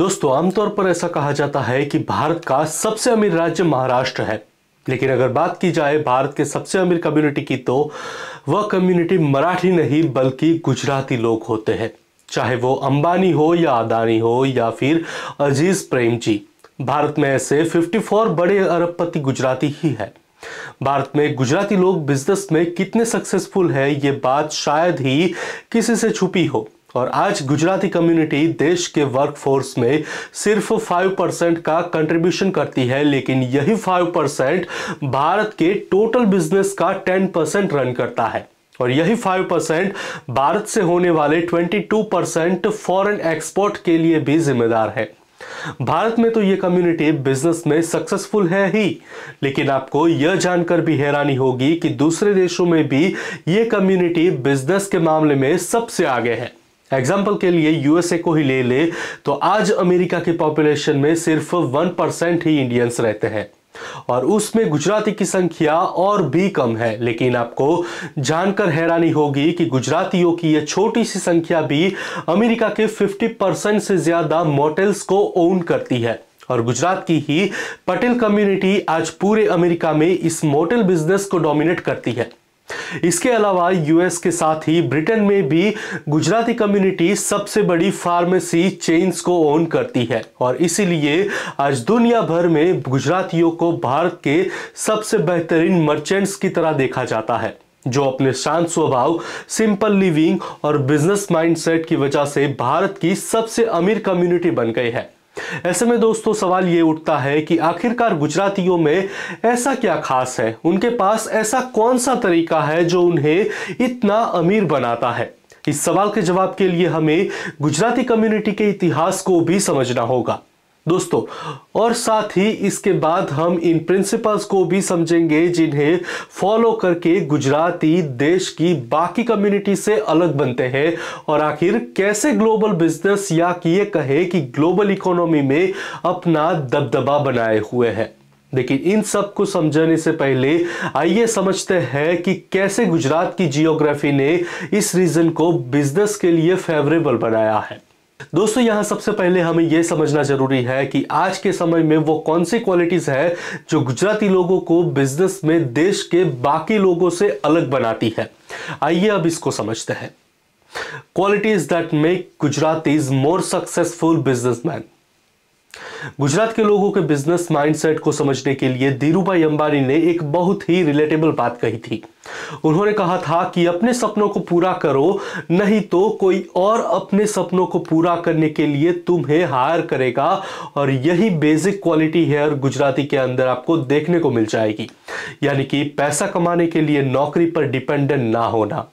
दोस्तों आमतौर पर ऐसा कहा जाता है कि भारत का सबसे अमीर राज्य महाराष्ट्र है लेकिन अगर बात की जाए भारत के सबसे अमीर कम्युनिटी की तो वह कम्युनिटी मराठी नहीं बल्कि गुजराती लोग होते हैं चाहे वो अंबानी हो या अदानी हो या फिर अजीज प्रेम जी भारत में ऐसे 54 बड़े अरबपति गुजराती ही है भारत में गुजराती लोग बिजनेस में कितने सक्सेसफुल है ये बात शायद ही किसी से छुपी हो और आज गुजराती कम्युनिटी देश के वर्कफोर्स में सिर्फ फाइव परसेंट का कंट्रीब्यूशन करती है लेकिन यही फाइव परसेंट भारत के टोटल बिजनेस का टेन परसेंट रन करता है और यही फाइव परसेंट भारत से होने वाले twenty two percent foreign export के लिए भी जिम्मेदार है भारत में तो ये कम्युनिटी बिजनेस में सक्सेसफुल है ही लेकिन आपको यह जानकर भी हैरानी होगी कि दूसरे देशों में भी ये कम्युनिटी बिजनेस के मामले में सबसे आगे है एग्जाम्पल के लिए यूएसए को ही ले ले तो आज अमेरिका के पॉपुलेशन में सिर्फ वन परसेंट ही इंडियंस रहते हैं और उसमें गुजराती की संख्या और भी कम है लेकिन आपको जानकर हैरानी होगी कि गुजरातियों की यह छोटी सी संख्या भी अमेरिका के 50 परसेंट से ज्यादा मोटेल्स को ओन करती है और गुजरात की ही पटेल कम्युनिटी आज पूरे अमेरिका में इस मोटेल बिजनेस को डोमिनेट करती है इसके अलावा यूएस के साथ ही ब्रिटेन में भी गुजराती कम्युनिटी सबसे बड़ी फार्मेसी चेन्स को ओन करती है और इसीलिए आज दुनिया भर में गुजरातियों को भारत के सबसे बेहतरीन मर्चेंट्स की तरह देखा जाता है जो अपने शांत स्वभाव सिंपल लिविंग और बिजनेस माइंडसेट की वजह से भारत की सबसे अमीर कम्युनिटी बन गई है ऐसे में दोस्तों सवाल ये उठता है कि आखिरकार गुजरातियों में ऐसा क्या खास है उनके पास ऐसा कौन सा तरीका है जो उन्हें इतना अमीर बनाता है इस सवाल के जवाब के लिए हमें गुजराती कम्युनिटी के इतिहास को भी समझना होगा दोस्तों और साथ ही इसके बाद हम इन प्रिंसिपल्स को भी समझेंगे जिन्हें फॉलो करके गुजराती देश की बाकी कम्युनिटी से अलग बनते हैं और आखिर कैसे ग्लोबल बिजनेस या कि ये कहे कि ग्लोबल इकोनॉमी में अपना दबदबा बनाए हुए हैं लेकिन इन सब को समझने से पहले आइए समझते हैं कि कैसे गुजरात की जियोग्राफी ने इस रीजन को बिजनेस के लिए फेवरेबल बनाया है दोस्तों यहाँ सबसे पहले हमें यह समझना जरूरी है कि आज के समय में वो कौन सी क्वालिटीज़ है जो गुजराती लोगों को बिजनेस में देश के बाकी लोगों से अलग बनाती है आइए अब इसको समझते हैं qualities that make is more successful businessman Gujarat के लोगों के बिजनेस माइंडसेट को समझने के लिए धीरूभाई अंबानी ने एक बहुत ही रिलेटेबल बात कही थी उन्होंने कहा था कि अपने सपनों को पूरा करो नहीं तो कोई और अपने सपनों को पूरा करने के लिए तुम्हें हायर करेगा और यही बेसिक क्वालिटी है और गुजराती के अंदर आपको देखने को मिल जाएगी यानी कि पैसा कमाने के लिए नौकरी पर डिपेंडेंट ना होना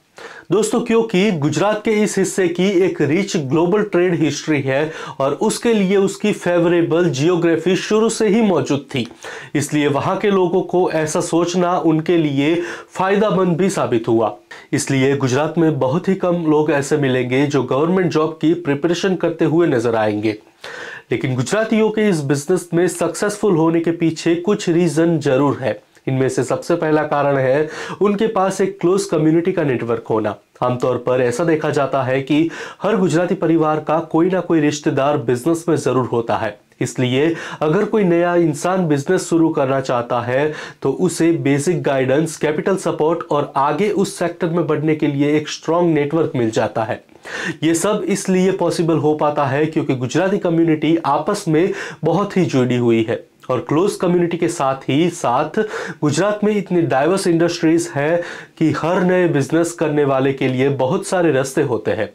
दोस्तों क्योंकि गुजरात के इस हिस्से की एक रिच ग्लोबल ट्रेड हिस्ट्री है और उसके लिए उसकी फेवरेबल जियोग्राफी शुरू से ही मौजूद थी इसलिए वहां के लोगों को ऐसा सोचना उनके लिए फ़ायदामंद भी साबित हुआ इसलिए गुजरात में बहुत ही कम लोग ऐसे मिलेंगे जो गवर्नमेंट जॉब की प्रिपरेशन करते हुए नजर आएंगे लेकिन गुजरातियों के इस बिजनेस में सक्सेसफुल होने के पीछे कुछ रीज़न जरूर है इनमें से सबसे पहला कारण है उनके पास एक क्लोज कम्युनिटी का नेटवर्क होना आमतौर पर ऐसा देखा जाता है कि हर गुजराती परिवार का कोई ना कोई रिश्तेदार बिजनेस में जरूर होता है इसलिए अगर कोई नया इंसान बिजनेस शुरू करना चाहता है तो उसे बेसिक गाइडेंस कैपिटल सपोर्ट और आगे उस सेक्टर में बढ़ने के लिए एक स्ट्रांग नेटवर्क मिल जाता है ये सब इसलिए पॉसिबल हो पाता है क्योंकि गुजराती कम्युनिटी आपस में बहुत ही जुड़ी हुई है और क्लोज कम्युनिटी के साथ ही साथ गुजरात में इतनी डाइवर्स इंडस्ट्रीज़ हैं कि हर नए बिजनेस करने वाले के लिए बहुत सारे रास्ते होते हैं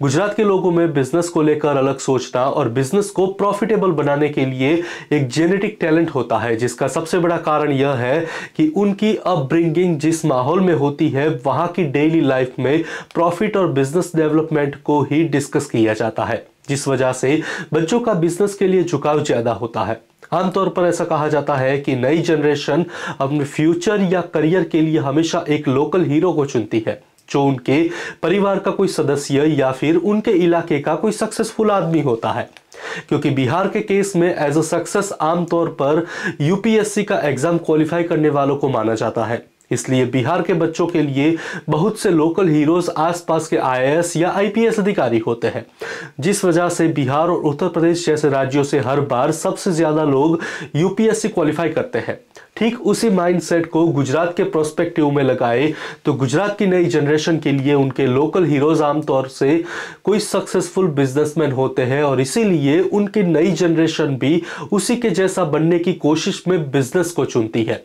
गुजरात के लोगों में बिजनेस को लेकर अलग सोचना और बिजनेस को प्रॉफिटेबल बनाने के लिए एक जेनेटिक टैलेंट होता है जिसका सबसे बड़ा कारण यह है कि उनकी अपब्रिंगिंग जिस माहौल में होती है वहाँ की डेली लाइफ में प्रॉफिट और बिजनेस डेवलपमेंट को ही डिस्कस किया जाता है जिस वजह से बच्चों का बिजनेस के लिए झुकाव ज़्यादा होता है आमतौर पर ऐसा कहा जाता है कि नई जनरेशन अपने फ्यूचर या करियर के लिए हमेशा एक लोकल हीरो को चुनती है जो उनके परिवार का कोई सदस्य या फिर उनके इलाके का कोई सक्सेसफुल आदमी होता है क्योंकि बिहार के केस में एज अ सक्सेस आमतौर पर यूपीएससी का एग्जाम क्वालिफाई करने वालों को माना जाता है इसलिए बिहार के बच्चों के लिए बहुत से लोकल हीरोज आसपास के आईएएस या आईपीएस अधिकारी होते हैं जिस वजह से बिहार और उत्तर प्रदेश जैसे राज्यों से हर बार सबसे ज़्यादा लोग यूपीएससी क्वालिफाई करते हैं ठीक उसी माइंडसेट को गुजरात के प्रोस्पेक्टिव में लगाए तो गुजरात की नई जनरेशन के लिए उनके लोकल हीरोज आमतौर से कोई सक्सेसफुल बिजनेसमैन होते हैं और इसीलिए उनकी नई जनरेशन भी उसी के जैसा बनने की कोशिश में बिजनेस को चुनती है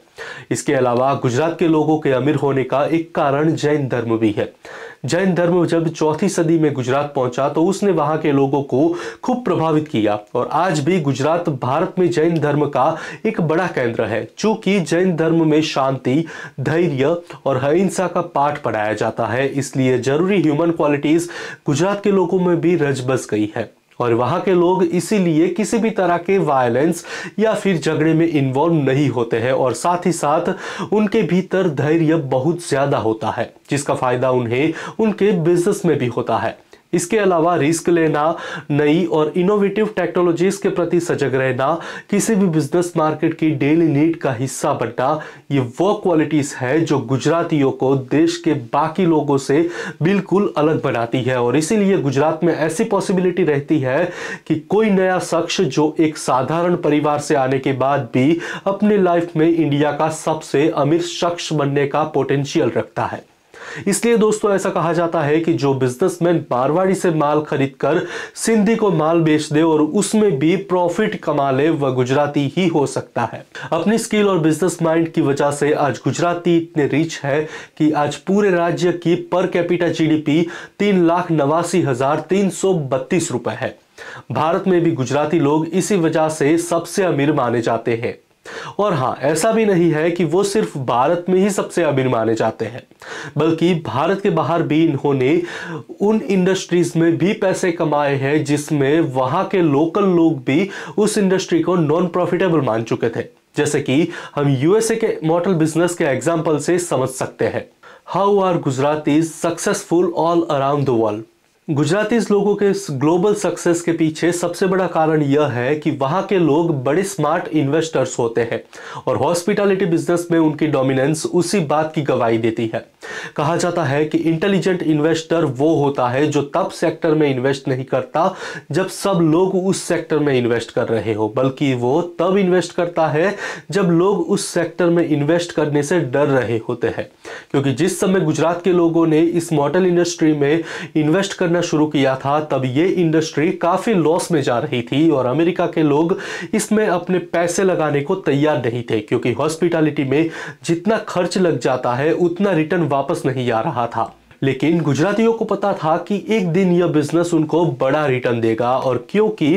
इसके अलावा गुजरात के लोगों के अमीर होने का एक कारण जैन धर्म भी है जैन धर्म जब चौथी सदी में गुजरात पहुंचा तो उसने वहां के लोगों को खूब प्रभावित किया और आज भी गुजरात भारत में जैन धर्म का एक बड़ा केंद्र है चूंकि कि जैन धर्म में शांति धैर्य और अहिंसा का पाठ पढ़ाया जाता है इसलिए जरूरी ह्यूमन क्वालिटीज गुजरात के लोगों में भी रज बस गई है और वहां के लोग इसीलिए किसी भी तरह के वायलेंस या फिर झगड़े में इन्वॉल्व नहीं होते हैं और साथ ही साथ उनके भीतर धैर्य बहुत ज़्यादा होता है जिसका फ़ायदा उन्हें उनके बिजनेस में भी होता है इसके अलावा रिस्क लेना नई और इनोवेटिव टेक्नोलॉजीज के प्रति सजग रहना किसी भी बिजनेस मार्केट की डेली नीड का हिस्सा बनना ये वो क्वालिटीज है जो गुजरातियों को देश के बाकी लोगों से बिल्कुल अलग बनाती है और इसीलिए गुजरात में ऐसी पॉसिबिलिटी रहती है कि कोई नया शख्स जो एक साधारण परिवार से आने के बाद भी अपने लाइफ में इंडिया का सबसे अमीर शख्स बनने का पोटेंशियल रखता है इसलिए दोस्तों ऐसा कहा जाता है कि जो बिजनेसमैन बारवाड़ी से माल खरीद कर सिंधी को माल बेच दे और उसमें भी प्रॉफिट कमा ले वह गुजराती ही हो सकता है अपनी स्किल और बिजनेस माइंड की वजह से आज गुजराती इतने रिच है कि आज पूरे राज्य की पर कैपिटा जीडीपी तीन लाख नवासी हजार तीन सौ बत्तीस रुपए है भारत में भी गुजराती लोग इसी वजह से सबसे अमीर माने जाते हैं और हाँ ऐसा भी नहीं है कि वो सिर्फ भारत में ही सबसे अमीर माने जाते हैं बल्कि भारत के बाहर भी इन्होंने उन इंडस्ट्रीज में भी पैसे कमाए हैं जिसमें वहां के लोकल लोग भी उस इंडस्ट्री को नॉन प्रॉफिटेबल मान चुके थे जैसे कि हम यूएसए के मॉडल बिजनेस के एग्जाम्पल से समझ सकते हैं how are Gujarati successful all around the world Gujarati लोगों के ग्लोबल सक्सेस के पीछे सबसे बड़ा कारण यह है कि वहाँ के लोग बड़े स्मार्ट इन्वेस्टर्स होते हैं और हॉस्पिटैलिटी बिजनेस में उनकी डोमिनेंस उसी बात की गवाही देती है कहा जाता है कि इंटेलिजेंट इन्वेस्टर वो होता है जो तब सेक्टर में इन्वेस्ट नहीं करता जब सब लोग उस सेक्टर में इन्वेस्ट कर रहे हो बल्कि वो तब इन्वेस्ट करता है जब लोग उस सेक्टर में इन्वेस्ट करने से डर रहे होते हैं क्योंकि जिस समय गुजरात के लोगों ने इस मॉडल इंडस्ट्री में इन्वेस्ट करना शुरू किया था तब ये इंडस्ट्री काफ़ी लॉस में जा रही थी और अमेरिका के लोग इसमें अपने पैसे लगाने को तैयार नहीं थे क्योंकि हॉस्पिटैलिटी में जितना खर्च लग जाता है उतना रिटर्न वापस नहीं आ रहा था लेकिन गुजरातियों को पता था कि एक दिन यह बिजनेस उनको बड़ा रिटर्न देगा और क्योंकि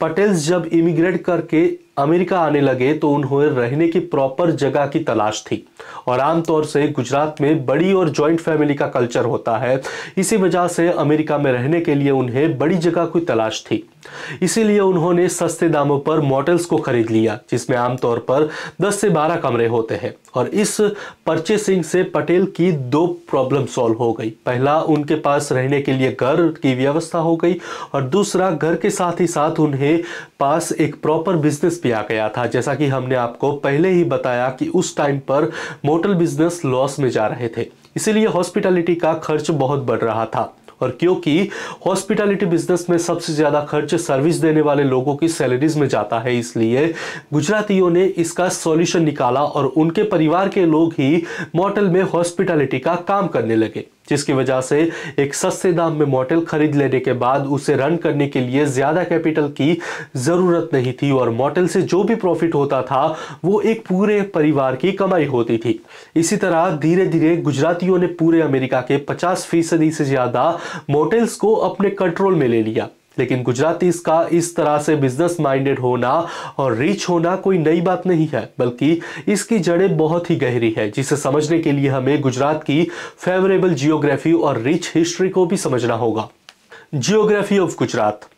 पटेल्स जब इमिग्रेट करके अमेरिका आने लगे तो उन्हें रहने की प्रॉपर जगह की तलाश थी और आमतौर से गुजरात में बड़ी और जॉइंट फैमिली का कल्चर होता है इसी वजह से अमेरिका में रहने के लिए उन्हें बड़ी जगह की तलाश थी इसीलिए उन्होंने सस्ते दामों पर मॉडल्स को खरीद लिया जिसमें आमतौर पर 10 से 12 कमरे होते हैं और इस परचेसिंग से पटेल की दो प्रॉब्लम सॉल्व हो गई पहला उनके पास रहने के लिए घर की व्यवस्था हो गई और दूसरा घर के साथ ही साथ उन्हें पास एक प्रॉपर बिजनेस भी आ गया था जैसा कि हमने आपको पहले ही बताया कि उस टाइम पर मोटल बिजनेस लॉस में जा रहे थे इसीलिए हॉस्पिटैलिटी का खर्च बहुत बढ़ रहा था और क्योंकि हॉस्पिटैलिटी बिजनेस में सबसे ज़्यादा खर्च सर्विस देने वाले लोगों की सैलरीज में जाता है इसलिए गुजरातियों ने इसका सॉल्यूशन निकाला और उनके परिवार के लोग ही मोटल में हॉस्पिटैलिटी का काम करने लगे जिसकी वजह से एक सस्ते दाम में मॉडल खरीद लेने के बाद उसे रन करने के लिए ज़्यादा कैपिटल की ज़रूरत नहीं थी और मॉडल से जो भी प्रॉफिट होता था वो एक पूरे परिवार की कमाई होती थी इसी तरह धीरे धीरे गुजरातियों ने पूरे अमेरिका के 50 फीसदी से ज़्यादा मॉडल्स को अपने कंट्रोल में ले लिया लेकिन गुजराती इसका इस तरह से बिजनेस माइंडेड होना और रिच होना कोई नई बात नहीं है बल्कि इसकी जड़ें बहुत ही गहरी है जिसे समझने के लिए हमें गुजरात की फेवरेबल जियोग्राफी और रिच हिस्ट्री को भी समझना होगा जियोग्राफी ऑफ गुजरात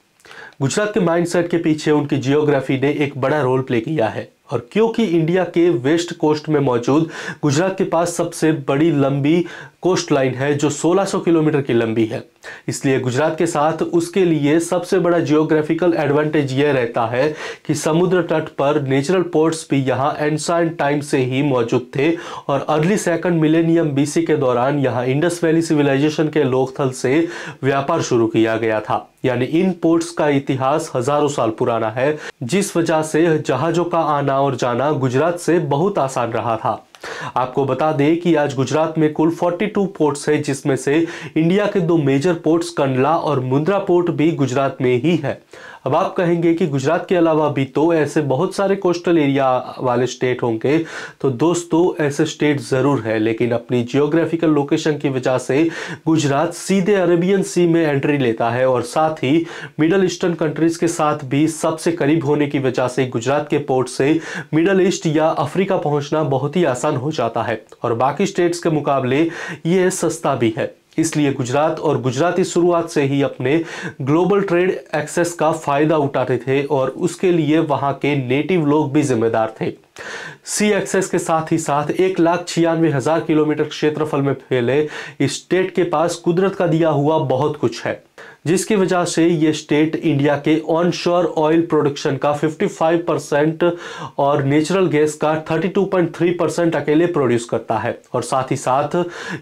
गुजरात के माइंडसेट के पीछे उनकी जियोग्राफी ने एक बड़ा रोल प्ले किया है और क्योंकि इंडिया के वेस्ट कोस्ट में मौजूद गुजरात के पास सबसे बड़ी लंबी कोस्ट लाइन है जो 1600 किलोमीटर की लंबी है इसलिए गुजरात के साथ उसके लिए सबसे बड़ा जियोग्राफिकल एडवांटेज यह रहता है कि समुद्र तट पर नेचुरल पोर्ट्स भी यहाँ एंसाइन टाइम से ही मौजूद थे और अर्ली सेकंड मिलेनियम बीसी के दौरान यहाँ इंडस वैली सिविलाइजेशन के लोकथल से व्यापार शुरू किया गया था यानी इन पोर्ट्स का इतिहास हजारों साल पुराना है जिस वजह से जहाज़ों का आना और जाना गुजरात से बहुत आसान रहा था आपको बता दें कि आज गुजरात में कुल 42 पोर्ट्स हैं जिसमें से इंडिया के दो मेजर पोर्ट्स कंडला और मुंद्रा पोर्ट भी गुजरात में ही है अब आप कहेंगे कि गुजरात के अलावा भी तो ऐसे बहुत सारे कोस्टल एरिया वाले स्टेट होंगे तो दोस्तों ऐसे स्टेट ज़रूर है लेकिन अपनी जियोग्राफिकल लोकेशन की वजह से गुजरात सीधे अरेबियन सी में एंट्री लेता है और साथ ही मिडल ईस्टर्न कंट्रीज़ के साथ भी सबसे करीब होने की वजह से गुजरात के पोर्ट से मिडल ईस्ट या अफ्रीका पहुंचना बहुत ही आसान हो जाता है और बाकी स्टेट्स के मुकाबले ये सस्ता भी है इसलिए गुजरात और गुजराती शुरुआत से ही अपने ग्लोबल ट्रेड एक्सेस का फ़ायदा उठाते थे और उसके लिए वहाँ के नेटिव लोग भी जिम्मेदार थे सी एक्सेस के साथ ही साथ एक लाख छियानवे हज़ार किलोमीटर क्षेत्रफल में फैले स्टेट के पास कुदरत का दिया हुआ बहुत कुछ है जिसकी वजह से ये स्टेट इंडिया के ऑन ऑयल प्रोडक्शन का 55 परसेंट और नेचुरल गैस का 32.3 परसेंट अकेले प्रोड्यूस करता है और साथ ही साथ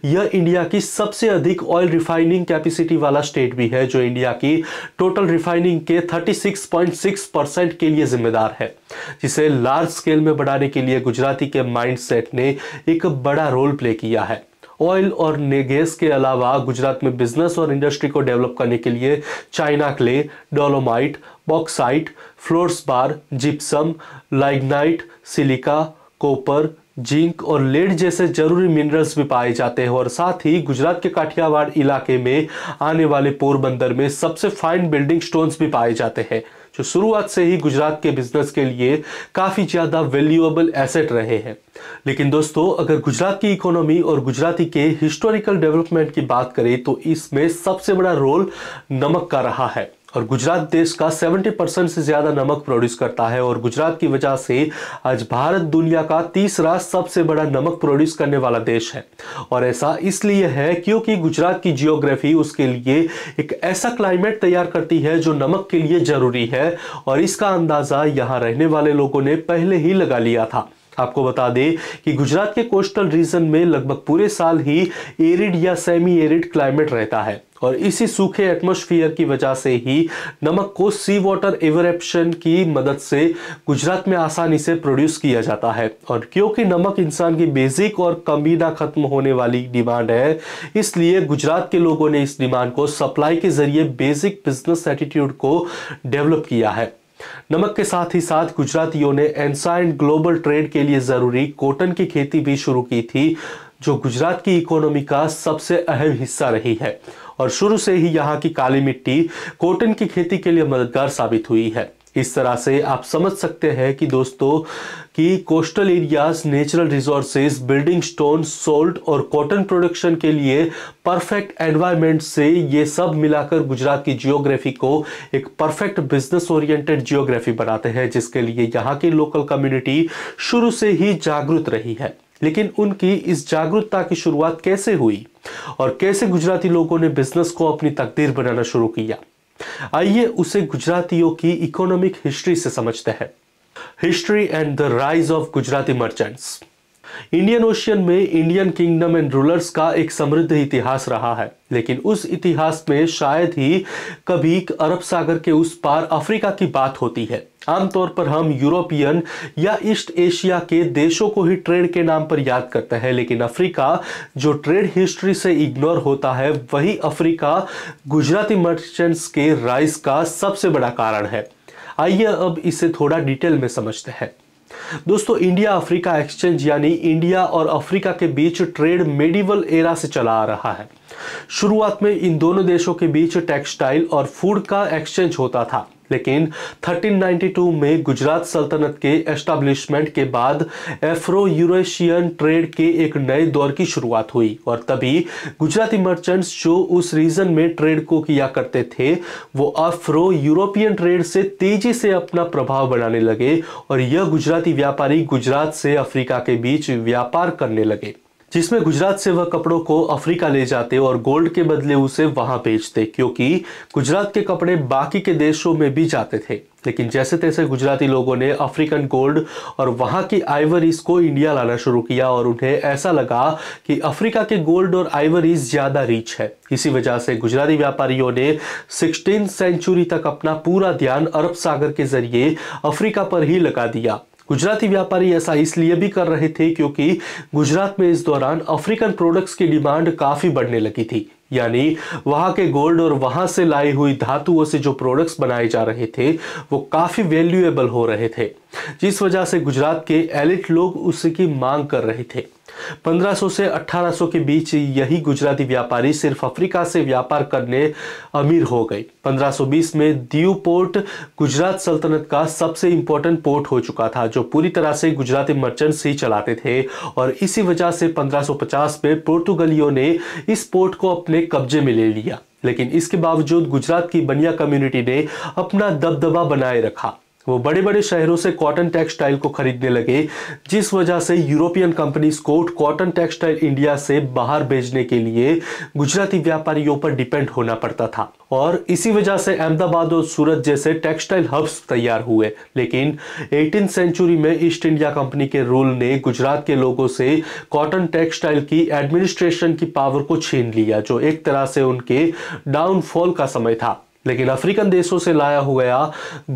यह इंडिया की सबसे अधिक ऑयल रिफाइनिंग कैपेसिटी वाला स्टेट भी है जो इंडिया की टोटल रिफाइनिंग के 36.6 परसेंट के लिए जिम्मेदार है जिसे लार्ज स्केल में बढ़ाने के लिए गुजराती के माइंड ने एक बड़ा रोल प्ले किया है ऑयल और नेगेस के अलावा गुजरात में बिजनेस और इंडस्ट्री को डेवलप करने के लिए china clay dolomite bauxite fluorspar gypsum lignite silica copper zinc और लेड जैसे जरूरी मिनरल्स भी पाए जाते हैं और साथ ही गुजरात के काठियावाड़ इलाके में आने वाले पोरबंदर में सबसे फाइन बिल्डिंग स्टोन्स भी पाए जाते हैं जो शुरुआत से ही गुजरात के बिजनेस के लिए काफ़ी ज़्यादा वैल्यूएबल एसेट रहे हैं लेकिन दोस्तों अगर गुजरात की इकोनॉमी और गुजराती के हिस्टोरिकल डेवलपमेंट की बात करें तो इसमें सबसे बड़ा रोल नमक का रहा है और गुजरात देश का 70 परसेंट से ज़्यादा नमक प्रोड्यूस करता है और गुजरात की वजह से आज भारत दुनिया का तीसरा सबसे बड़ा नमक प्रोड्यूस करने वाला देश है और ऐसा इसलिए है क्योंकि गुजरात की जियोग्राफी उसके लिए एक ऐसा क्लाइमेट तैयार करती है जो नमक के लिए ज़रूरी है और इसका अंदाज़ा यहाँ रहने वाले लोगों ने पहले ही लगा लिया था आपको बता दें कि गुजरात के कोस्टल रीजन में लगभग पूरे साल ही एरिड या सेमी एरिड क्लाइमेट रहता है और इसी सूखे एटमोस्फियर की वजह से ही नमक को सी वाटर एवरेप्शन की मदद से गुजरात में आसानी से प्रोड्यूस किया जाता है और क्योंकि नमक इंसान की बेसिक और कमी ना खत्म होने वाली डिमांड है इसलिए गुजरात के लोगों ने इस डिमांड को सप्लाई के जरिए बेसिक बिजनेस एटीट्यूड को डेवलप किया है नमक के साथ ही साथ गुजरातियों ने एनसाइन ग्लोबल ट्रेड के लिए जरूरी कॉटन की खेती भी शुरू की थी जो गुजरात की इकोनॉमी का सबसे अहम हिस्सा रही है और शुरू से ही यहाँ की काली मिट्टी कॉटन की खेती के लिए मददगार साबित हुई है इस तरह से आप समझ सकते हैं कि दोस्तों कि coastal areas natural resources building stone salt और कॉटन प्रोडक्शन के लिए परफेक्ट एनवायरनमेंट से ये सब मिलाकर गुजरात की जियोग्राफी को एक परफेक्ट बिजनेस ओरिएंटेड जियोग्राफी बनाते हैं जिसके लिए यहाँ की लोकल कम्युनिटी शुरू से ही जागरूक रही है लेकिन उनकी इस जागरूकता की शुरुआत कैसे हुई और कैसे गुजराती लोगों ने बिजनेस को अपनी तकदीर बनाना शुरू किया आइए उसे गुजरातियों की इकोनॉमिक हिस्ट्री से समझते हैं history and the rise of Gujarati merchants Indian Ocean में इंडियन किंगडम एंड रूलर्स का एक समृद्ध इतिहास रहा है लेकिन उस इतिहास में शायद ही कभी अरब सागर के उस पार अफ्रीका की बात होती है आमतौर पर हम यूरोपियन या ईस्ट एशिया के देशों को ही ट्रेड के नाम पर याद करते हैं लेकिन अफ्रीका जो ट्रेड हिस्ट्री से इग्नोर होता है वही अफ्रीका गुजराती मर्चेंट्स के राइस का सबसे बड़ा कारण है आइए अब इसे थोड़ा डिटेल में समझते हैं दोस्तों इंडिया अफ्रीका एक्सचेंज यानी इंडिया और अफ्रीका के बीच ट्रेड मेडिवल एरा से चला आ रहा है शुरुआत में इन दोनों देशों के बीच टेक्सटाइल और फूड का एक्सचेंज होता था लेकिन 1392 में गुजरात सल्तनत के एस्टाब्लिशमेंट के बाद एफ्रो यूरोशियन ट्रेड के एक नए दौर की शुरुआत हुई और तभी गुजराती मर्चेंट्स जो उस रीजन में ट्रेड को किया करते थे वो अफ्रो यूरोपियन ट्रेड से तेजी से अपना प्रभाव बनाने लगे और यह गुजराती व्यापारी गुजरात से अफ्रीका के बीच व्यापार करने लगे जिसमें गुजरात से वह कपड़ों को अफ्रीका ले जाते और गोल्ड के बदले उसे वहां बेचते क्योंकि गुजरात के कपड़े बाकी के देशों में भी जाते थे लेकिन जैसे तैसे गुजराती लोगों ने अफ्रीकन गोल्ड और वहाँ की आइवरीज को इंडिया लाना शुरू किया और उन्हें ऐसा लगा कि अफ्रीका के गोल्ड और आइवरीज ज़्यादा रिच है इसी वजह से गुजराती व्यापारियों ने सिक्सटीन सेंचुरी तक अपना पूरा ध्यान अरब सागर के जरिए अफ्रीका पर ही लगा दिया गुजराती व्यापारी ऐसा इसलिए भी कर रहे थे क्योंकि गुजरात में इस दौरान अफ्रीकन प्रोडक्ट्स की डिमांड काफ़ी बढ़ने लगी थी यानी वहाँ के गोल्ड और वहाँ से लाई हुई धातुओं से जो प्रोडक्ट्स बनाए जा रहे थे वो काफ़ी वैल्यूएबल हो रहे थे जिस वजह से गुजरात के एलिट लोग उसकी मांग कर रहे थे 1500 से 1800 के बीच यही गुजराती व्यापारी सिर्फ अफ्रीका से व्यापार करने अमीर हो गए 1520 में दीव पोर्ट गुजरात सल्तनत का सबसे इंपॉर्टेंट पोर्ट हो चुका था जो पूरी तरह से गुजराती मर्चेंट्स ही चलाते थे और इसी वजह से 1550 में पोर्तुगलियों ने इस पोर्ट को अपने कब्जे में ले लिया लेकिन इसके बावजूद गुजरात की बनिया कम्युनिटी ने अपना दबदबा बनाए रखा वो बड़े बड़े शहरों से कॉटन टेक्सटाइल को खरीदने लगे जिस वजह से यूरोपियन कंपनीज को कॉटन टेक्सटाइल इंडिया से बाहर भेजने के लिए गुजराती व्यापारियों पर डिपेंड होना पड़ता था और इसी वजह से अहमदाबाद और सूरत जैसे टेक्सटाइल हब्स तैयार हुए लेकिन एटीन सेंचुरी में ईस्ट इंडिया कंपनी के रूल ने गुजरात के लोगों से कॉटन टेक्सटाइल की एडमिनिस्ट्रेशन की पावर को छीन लिया जो एक तरह से उनके डाउनफॉल का समय था लेकिन अफ्रीकन देशों से लाया हुआ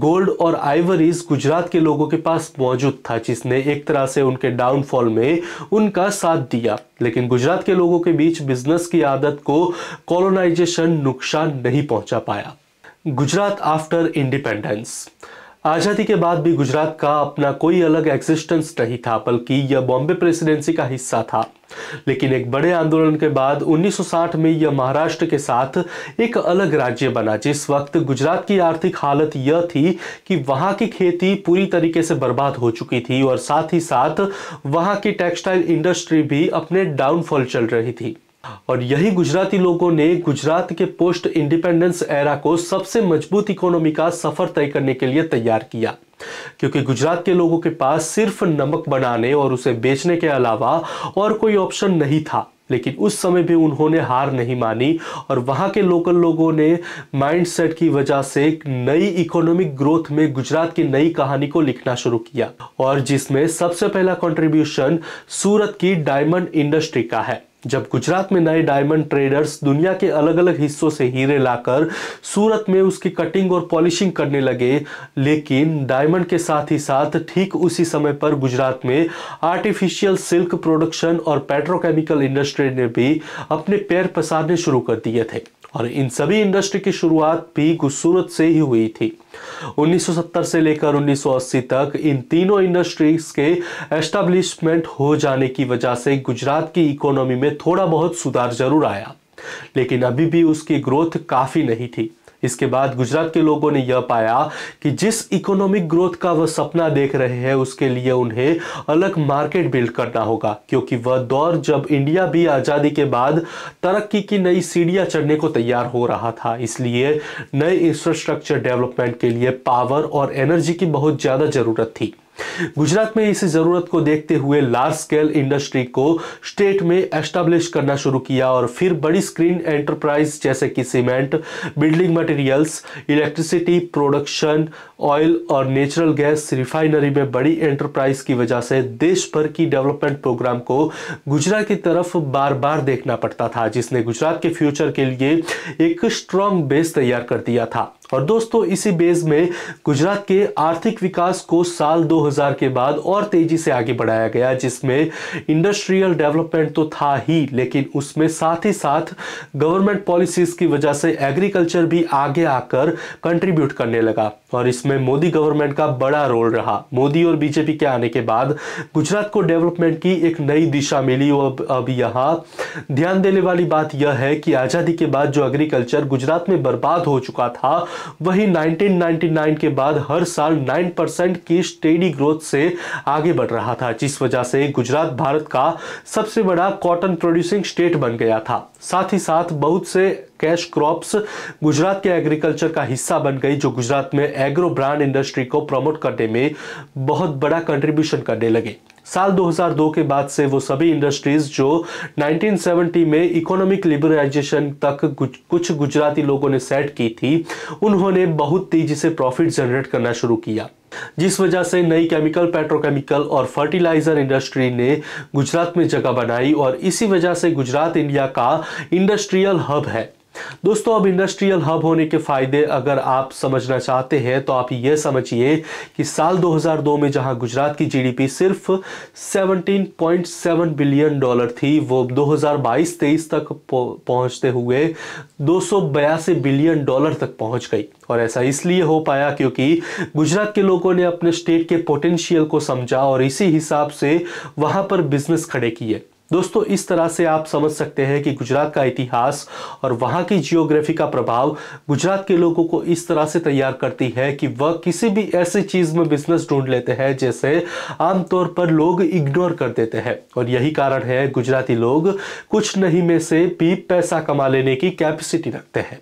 गोल्ड और आइवरीज गुजरात के लोगों के पास मौजूद था जिसने एक तरह से उनके डाउनफॉल में उनका साथ दिया लेकिन गुजरात के लोगों के बीच बिजनेस की आदत को कॉलोनाइजेशन नुकसान नहीं पहुंचा पाया गुजरात आफ्टर इंडिपेंडेंस आज़ादी के बाद भी गुजरात का अपना कोई अलग एग्जिस्टेंस नहीं था बल्कि यह बॉम्बे प्रेसिडेंसी का हिस्सा था लेकिन एक बड़े आंदोलन के बाद 1960 में यह महाराष्ट्र के साथ एक अलग राज्य बना जिस वक्त गुजरात की आर्थिक हालत यह थी कि वहाँ की खेती पूरी तरीके से बर्बाद हो चुकी थी और साथ ही साथ वहाँ की टेक्सटाइल इंडस्ट्री भी अपने डाउनफॉल चल रही थी और यही गुजराती लोगों ने गुजरात के पोस्ट इंडिपेंडेंस एरा को सबसे मजबूत इकोनॉमी का सफर तय करने के लिए तैयार किया क्योंकि गुजरात के लोगों के पास सिर्फ नमक बनाने और उसे बेचने के अलावा और कोई ऑप्शन नहीं था लेकिन उस समय भी उन्होंने हार नहीं मानी और वहां के लोकल लोगों ने माइंडसेट की वजह से नई इकोनॉमिक ग्रोथ में गुजरात की नई कहानी को लिखना शुरू किया और जिसमें सबसे पहला कंट्रीब्यूशन सूरत की डायमंड इंडस्ट्री का है जब गुजरात में नए डायमंड ट्रेडर्स दुनिया के अलग अलग हिस्सों से हीरे लाकर सूरत में उसकी कटिंग और पॉलिशिंग करने लगे लेकिन डायमंड के साथ ही साथ ठीक उसी समय पर गुजरात में आर्टिफिशियल सिल्क प्रोडक्शन और पेट्रोकेमिकल इंडस्ट्री ने भी अपने पैर पसारने शुरू कर दिए थे और इन सभी इंडस्ट्री की शुरुआत भी खूबसूरत से ही हुई थी 1970 से लेकर 1980 तक इन तीनों इंडस्ट्रीज के एस्टेब्लिशमेंट हो जाने की वजह से गुजरात की इकोनॉमी में थोड़ा बहुत सुधार जरूर आया लेकिन अभी भी उसकी ग्रोथ काफ़ी नहीं थी इसके बाद गुजरात के लोगों ने यह पाया कि जिस इकोनॉमिक ग्रोथ का वह सपना देख रहे हैं उसके लिए उन्हें अलग मार्केट बिल्ड करना होगा क्योंकि वह दौर जब इंडिया भी आज़ादी के बाद तरक्की की नई सीढ़ियाँ चढ़ने को तैयार हो रहा था इसलिए नए इंफ्रास्ट्रक्चर डेवलपमेंट के लिए पावर और एनर्जी की बहुत ज़्यादा ज़रूरत थी गुजरात में इस जरूरत को देखते हुए लार्ज स्केल इंडस्ट्री को स्टेट में एस्टाब्लिश करना शुरू किया और फिर बड़ी स्क्रीन एंटरप्राइज जैसे कि cement building materials electricity production oil और नेचुरल गैस रिफाइनरी में बड़ी एंटरप्राइज की वजह से देश भर की डेवलपमेंट प्रोग्राम को गुजरात की तरफ बार बार देखना पड़ता था जिसने गुजरात के फ्यूचर के लिए एक स्ट्रॉन्ग बेस तैयार कर दिया था और दोस्तों इसी बेस में गुजरात के आर्थिक विकास को साल 2000 के बाद और तेजी से आगे बढ़ाया गया जिसमें इंडस्ट्रियल डेवलपमेंट तो था ही लेकिन उसमें साथ ही साथ गवर्नमेंट पॉलिसीज की वजह से एग्रीकल्चर भी आगे आकर कंट्रीब्यूट करने लगा और इसमें मोदी गवर्नमेंट का बड़ा रोल रहा मोदी और बीजेपी के आने के बाद गुजरात को डेवलपमेंट की एक नई दिशा मिली और अब यहाँ ध्यान देने वाली बात यह है कि आज़ादी के बाद जो एग्रीकल्चर गुजरात में बर्बाद हो चुका था वही 1999 के बाद हर साल 9 परसेंट की स्टेडी ग्रोथ से आगे बढ़ रहा था जिस वजह से गुजरात भारत का सबसे बड़ा कॉटन प्रोड्यूसिंग स्टेट बन गया था साथ ही साथ बहुत से कैश क्रॉप्स गुजरात के एग्रीकल्चर का हिस्सा बन गई जो गुजरात में एग्रो ब्रांड इंडस्ट्री को प्रमोट करने में बहुत बड़ा कंट्रीब्यूशन करने लगे साल 2002 के बाद से वो सभी इंडस्ट्रीज जो 1970 में इकोनॉमिक लिबरलाइजेशन तक कुछ गुजराती लोगों ने सेट की थी उन्होंने बहुत तेजी से प्रॉफिट जनरेट करना शुरू किया जिस वजह से नई केमिकल पेट्रोकेमिकल और फर्टिलाइजर इंडस्ट्री ने गुजरात में जगह बनाई और इसी वजह से गुजरात इंडिया का इंडस्ट्रियल हब है दोस्तों अब इंडस्ट्रियल हब होने के फ़ायदे अगर आप समझना चाहते हैं तो आप ये समझिए कि साल 2002 में जहां गुजरात की जीडीपी सिर्फ 17.7 बिलियन डॉलर थी वो 2022-23 तक पहुंचते हुए दो बिलियन डॉलर तक पहुंच गई और ऐसा इसलिए हो पाया क्योंकि गुजरात के लोगों ने अपने स्टेट के पोटेंशियल को समझा और इसी हिसाब से वहां पर बिजनेस खड़े किए दोस्तों इस तरह से आप समझ सकते हैं कि गुजरात का इतिहास और वहाँ की जियोग्राफी का प्रभाव गुजरात के लोगों को इस तरह से तैयार करती है कि वह किसी भी ऐसे चीज़ में बिजनेस ढूंढ लेते हैं जैसे आमतौर पर लोग इग्नोर कर देते हैं और यही कारण है गुजराती लोग कुछ नहीं में से भी पैसा कमा लेने की कैपेसिटी रखते हैं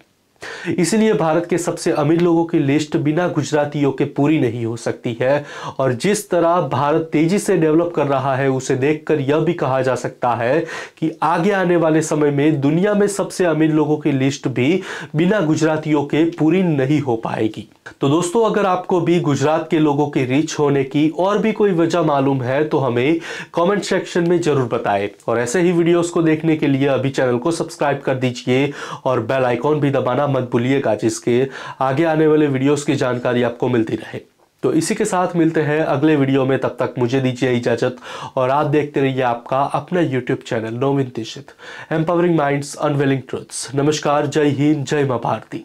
इसलिए भारत के सबसे अमीर लोगों की लिस्ट बिना गुजरातियों के पूरी नहीं हो सकती है और जिस तरह भारत तेजी से डेवलप कर रहा है उसे देखकर यह भी कहा जा सकता है कि आगे आने वाले समय में दुनिया में सबसे अमीर लोगों की लिस्ट भी बिना गुजरातियों के पूरी नहीं हो पाएगी तो दोस्तों अगर आपको भी गुजरात के लोगों के रिच होने की और भी कोई वजह मालूम है तो हमें कमेंट सेक्शन में जरूर बताएं और ऐसे ही वीडियोस को देखने के लिए अभी चैनल को सब्सक्राइब कर दीजिए और बेल आइकॉन भी दबाना मत भूलिएगा जिसके आगे आने वाले वीडियोस की जानकारी आपको मिलती रहे तो इसी के साथ मिलते हैं अगले वीडियो में तब तक मुझे दीजिए इजाजत और आप देखते रहिए आपका अपना YouTube channel Novin Dikshit empowering minds unveiling truths नमस्कार जय हिंद जय माँ भारती